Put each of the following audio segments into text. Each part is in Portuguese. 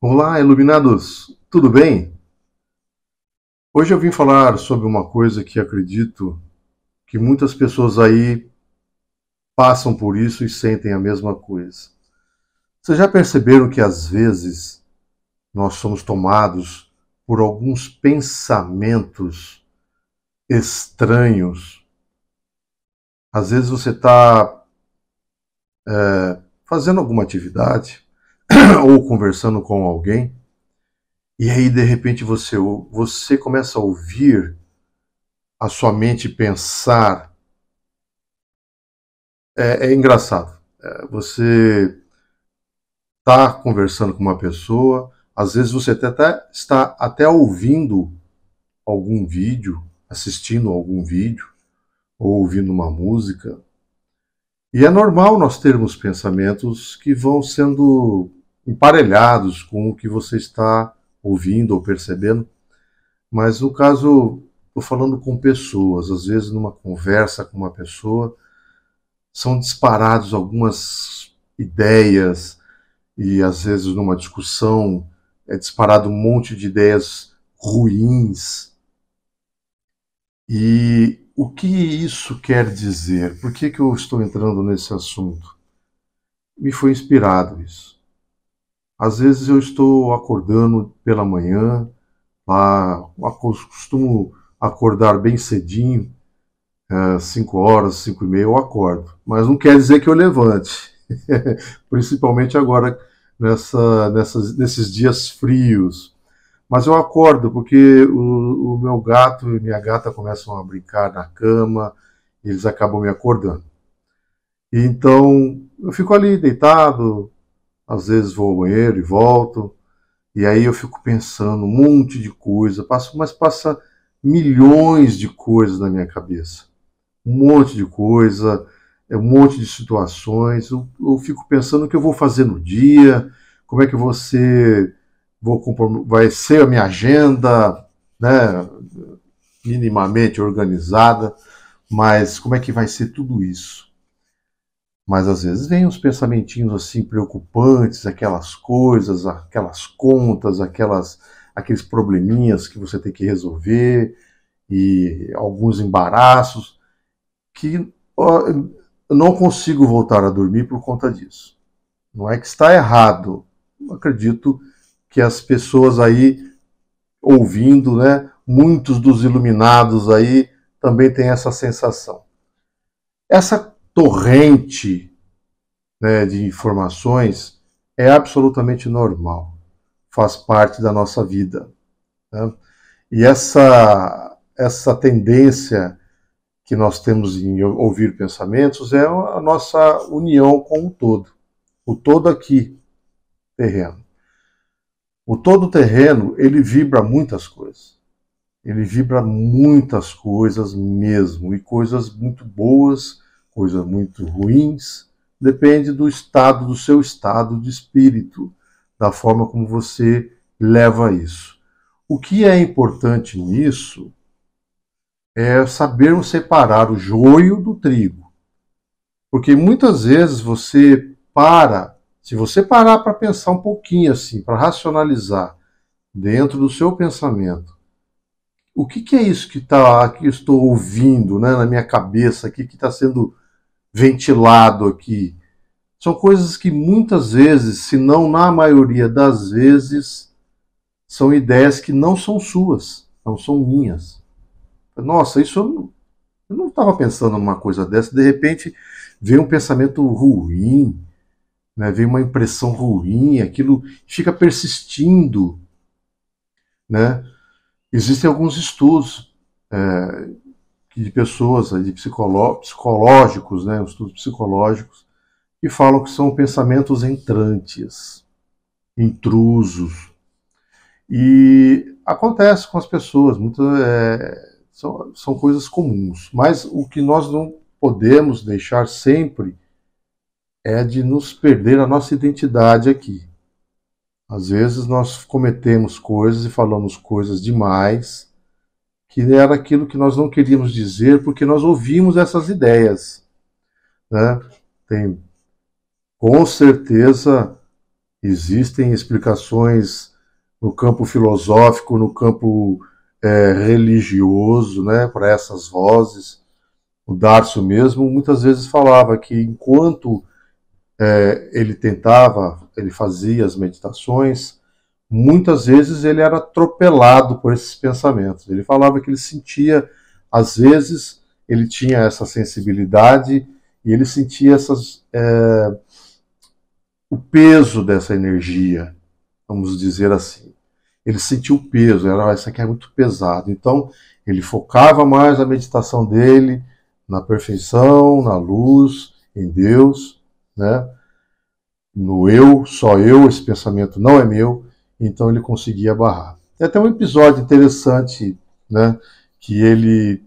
Olá, iluminados! Tudo bem? Hoje eu vim falar sobre uma coisa que acredito que muitas pessoas aí passam por isso e sentem a mesma coisa. Vocês já perceberam que às vezes nós somos tomados por alguns pensamentos estranhos? Às vezes você está é, fazendo alguma atividade ou conversando com alguém, e aí de repente você, você começa a ouvir a sua mente pensar. É, é engraçado. É, você está conversando com uma pessoa, às vezes você até, tá, está até ouvindo algum vídeo, assistindo algum vídeo, ou ouvindo uma música, e é normal nós termos pensamentos que vão sendo emparelhados com o que você está ouvindo ou percebendo, mas no caso, estou falando com pessoas, às vezes numa conversa com uma pessoa, são disparados algumas ideias e às vezes numa discussão é disparado um monte de ideias ruins. E o que isso quer dizer? Por que, que eu estou entrando nesse assunto? Me foi inspirado isso. Às vezes eu estou acordando pela manhã, lá, costumo acordar bem cedinho, 5 eh, horas, 5 e meia, eu acordo. Mas não quer dizer que eu levante, principalmente agora nessa, nessas, nesses dias frios. Mas eu acordo, porque o, o meu gato e minha gata começam a brincar na cama, eles acabam me acordando. E então eu fico ali deitado, às vezes vou ao banheiro e volto, e aí eu fico pensando um monte de coisa, passo, mas passa milhões de coisas na minha cabeça. Um monte de coisa, é um monte de situações. Eu, eu fico pensando o que eu vou fazer no dia, como é que você vou ser vou vai ser a minha agenda, né, minimamente organizada, mas como é que vai ser tudo isso? Mas às vezes vem uns pensamentinhos assim preocupantes, aquelas coisas, aquelas contas, aquelas aqueles probleminhas que você tem que resolver e alguns embaraços que ó, eu não consigo voltar a dormir por conta disso. Não é que está errado, acredito que as pessoas aí ouvindo, né? Muitos dos iluminados aí também têm essa sensação. Essa torrente né, de informações é absolutamente normal, faz parte da nossa vida. Né? E essa, essa tendência que nós temos em ouvir pensamentos é a nossa união com o todo, o todo aqui, terreno. O todo-terreno, ele vibra muitas coisas. Ele vibra muitas coisas mesmo, e coisas muito boas, coisas muito ruins. Depende do estado, do seu estado de espírito, da forma como você leva isso. O que é importante nisso é saber separar o joio do trigo. Porque muitas vezes você para se você parar para pensar um pouquinho assim, para racionalizar dentro do seu pensamento, o que, que é isso que, tá, que estou ouvindo né, na minha cabeça aqui, que está sendo ventilado aqui? São coisas que muitas vezes, se não na maioria das vezes, são ideias que não são suas, não são minhas. Nossa, isso eu não estava pensando numa coisa dessa, de repente veio um pensamento ruim, né? vem uma impressão ruim, aquilo fica persistindo. Né? Existem alguns estudos é, de pessoas, de psicolo, psicológicos, né? estudos psicológicos, que falam que são pensamentos entrantes, intrusos. E acontece com as pessoas, muitas, é, são, são coisas comuns, mas o que nós não podemos deixar sempre é de nos perder a nossa identidade aqui. Às vezes nós cometemos coisas e falamos coisas demais, que era aquilo que nós não queríamos dizer porque nós ouvimos essas ideias. Né? Tem, com certeza existem explicações no campo filosófico, no campo é, religioso, né, para essas vozes. O Darcio mesmo muitas vezes falava que enquanto é, ele tentava, ele fazia as meditações, muitas vezes ele era atropelado por esses pensamentos. Ele falava que ele sentia, às vezes, ele tinha essa sensibilidade e ele sentia essas, é, o peso dessa energia, vamos dizer assim. Ele sentia o peso, era essa ah, aqui é muito pesado. Então, ele focava mais a meditação dele na perfeição, na luz, em Deus né? no eu, só eu, esse pensamento não é meu, então ele conseguia barrar. É até um episódio interessante, né, que ele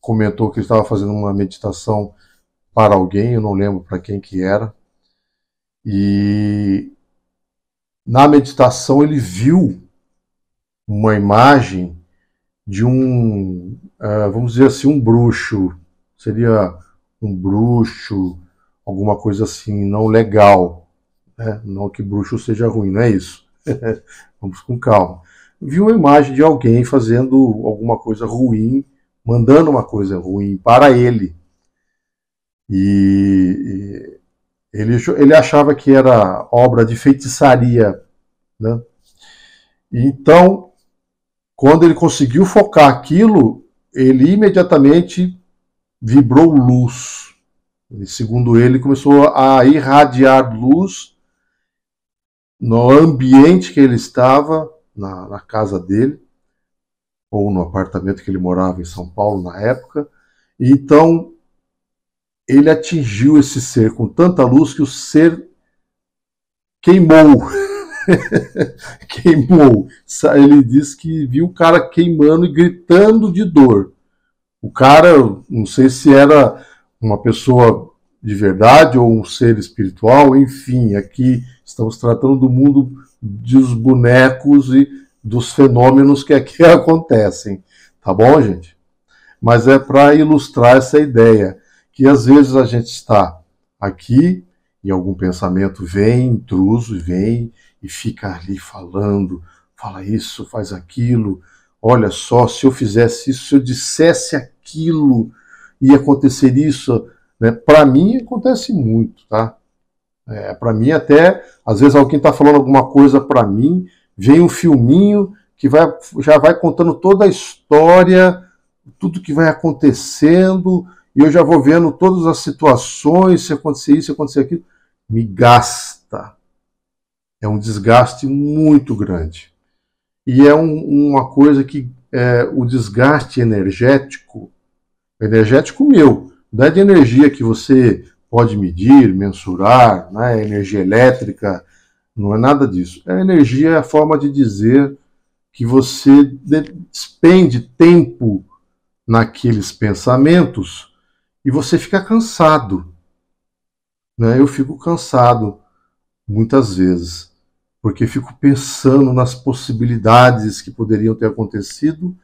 comentou que ele estava fazendo uma meditação para alguém, eu não lembro para quem que era, e na meditação ele viu uma imagem de um, eh, vamos dizer assim, um bruxo, seria um bruxo, alguma coisa assim não legal. Né? Não que bruxo seja ruim, não é isso. Vamos com calma. Viu a imagem de alguém fazendo alguma coisa ruim, mandando uma coisa ruim para ele. E, e ele, ele achava que era obra de feitiçaria. Né? Então, quando ele conseguiu focar aquilo, ele imediatamente vibrou luz e, segundo ele, começou a irradiar luz no ambiente que ele estava, na, na casa dele, ou no apartamento que ele morava em São Paulo na época. E, então, ele atingiu esse ser com tanta luz que o ser queimou. queimou. Ele disse que viu o cara queimando e gritando de dor. O cara, não sei se era uma pessoa de verdade ou um ser espiritual, enfim, aqui estamos tratando do mundo dos bonecos e dos fenômenos que aqui acontecem, tá bom, gente? Mas é para ilustrar essa ideia que às vezes a gente está aqui e algum pensamento vem intruso, vem e fica ali falando, fala isso, faz aquilo, olha só, se eu fizesse isso, se eu dissesse aquilo, ia acontecer isso, né? Para mim acontece muito, tá? É, para mim até às vezes alguém está falando alguma coisa para mim, vem um filminho que vai, já vai contando toda a história, tudo que vai acontecendo, e eu já vou vendo todas as situações, se acontecer isso, se acontecer aquilo, me gasta. É um desgaste muito grande. E é um, uma coisa que é, o desgaste energético energético meu, não é de energia que você pode medir, mensurar, né? energia elétrica, não é nada disso. É energia é a forma de dizer que você despende tempo naqueles pensamentos e você fica cansado. Né? Eu fico cansado muitas vezes, porque fico pensando nas possibilidades que poderiam ter acontecido,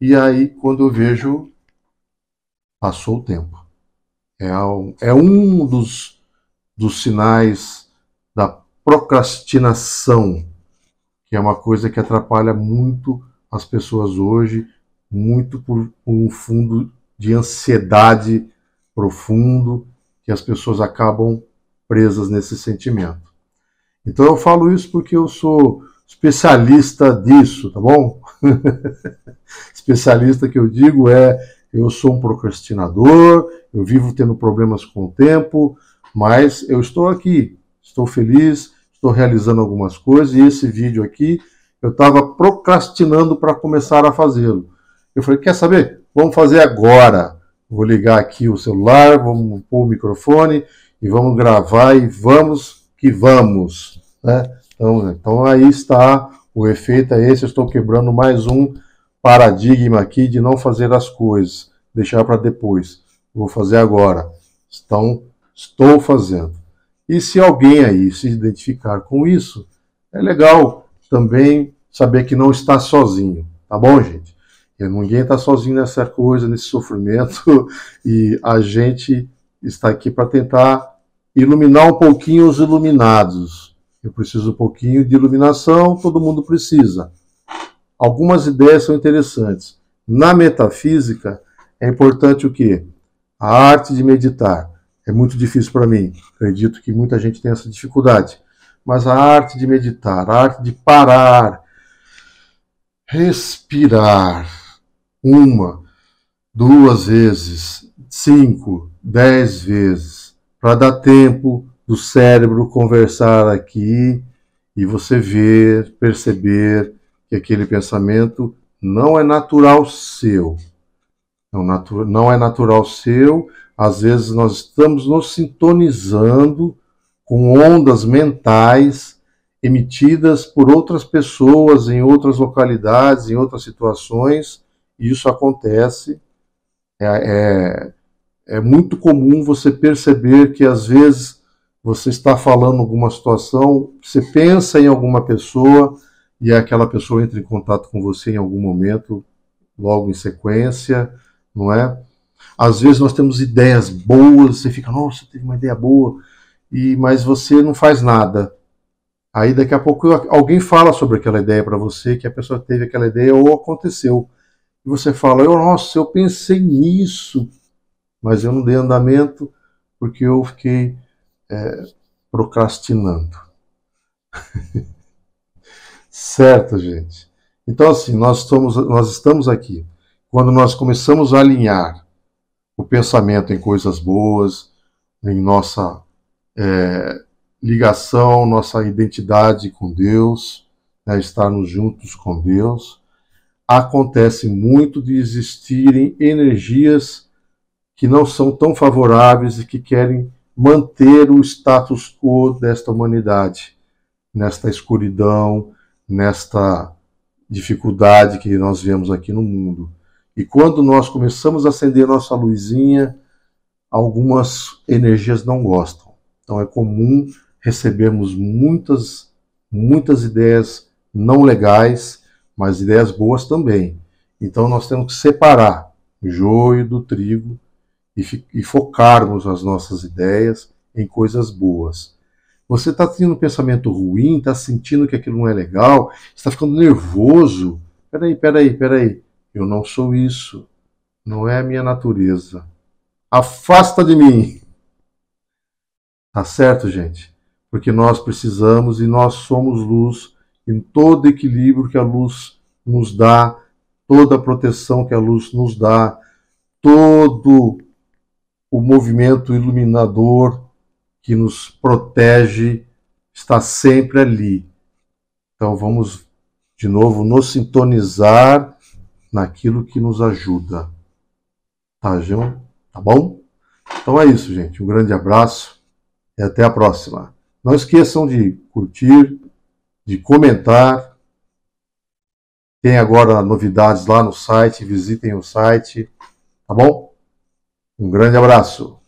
e aí quando eu vejo, Passou o tempo. É, é, um dos, dos sinais da procrastinação, que é uma coisa que atrapalha muito as pessoas hoje, muito por, por um fundo de ansiedade profundo, que as pessoas acabam presas nesse sentimento. Então eu falo isso porque eu sou especialista disso, tá bom? especialista que eu digo é eu sou um procrastinador, eu vivo tendo problemas com o tempo, mas eu estou aqui, estou feliz, estou realizando algumas coisas e esse vídeo aqui eu estava procrastinando para começar a fazê-lo. Eu falei: quer saber? Vamos fazer agora. Vou ligar aqui o celular, vamos pôr o microfone e vamos gravar e vamos que vamos. Né? Então, então aí está o efeito é esse. Eu estou quebrando mais um paradigma aqui de não fazer as coisas, deixar para depois. Vou fazer agora. Então, estou fazendo. E se alguém aí se identificar com isso, é legal também saber que não está sozinho, tá bom, gente? E ninguém está sozinho nessa coisa, nesse sofrimento, e a gente está aqui para tentar iluminar um pouquinho os iluminados. Eu preciso um pouquinho de iluminação, todo mundo precisa algumas ideias são interessantes. Na metafísica, é importante o quê? A arte de meditar. É muito difícil para mim. Acredito que muita gente tem essa dificuldade. Mas a arte de meditar, a arte de parar, respirar uma, duas vezes, cinco, dez vezes, para dar tempo do cérebro conversar aqui e você ver, perceber que aquele pensamento não é natural seu. Não, é natu não é natural seu. Às vezes nós estamos nos sintonizando com ondas mentais emitidas por outras pessoas em outras localidades, em outras situações. E isso acontece. É, é, é muito comum você perceber que às vezes você está falando alguma situação, você pensa em alguma pessoa, e é aquela pessoa entra em contato com você em algum momento, logo em sequência, não é? Às vezes nós temos ideias boas, você fica, nossa, teve uma ideia boa, e mas você não faz nada. Aí daqui a pouco alguém fala sobre aquela ideia para você, que a pessoa teve aquela ideia ou aconteceu. E você fala, eu, nossa, eu pensei nisso, mas eu não dei andamento porque eu fiquei é, procrastinando. certa, gente. Então, assim, nós estamos, nós estamos aqui. Quando nós começamos a alinhar o pensamento em coisas boas, em nossa é, ligação, nossa identidade com Deus, né, estarmos juntos com Deus, acontece muito de existirem energias que não são tão favoráveis e que querem manter o status quo desta humanidade, nesta escuridão, nesta dificuldade que nós vemos aqui no mundo. E quando nós começamos a acender nossa luzinha, algumas energias não gostam. Então é comum recebermos muitas muitas ideias não legais, mas ideias boas também. Então nós temos que separar o joio do trigo e, e focarmos as nossas ideias em coisas boas. Você está tendo um pensamento ruim, está sentindo que aquilo não é legal, está ficando nervoso. Peraí, peraí, peraí. Eu não sou isso. Não é a minha natureza. Afasta de mim. Tá certo, gente? Porque nós precisamos e nós somos luz em todo equilíbrio que a luz nos dá, toda a proteção que a luz nos dá, todo o movimento iluminador que nos protege está sempre ali. Então vamos de novo nos sintonizar naquilo que nos ajuda. Tá, João? Tá bom? Então é isso, gente. Um grande abraço e até a próxima. Não esqueçam de curtir, de comentar. Tem agora novidades lá no site, visitem o site, tá bom? Um grande abraço.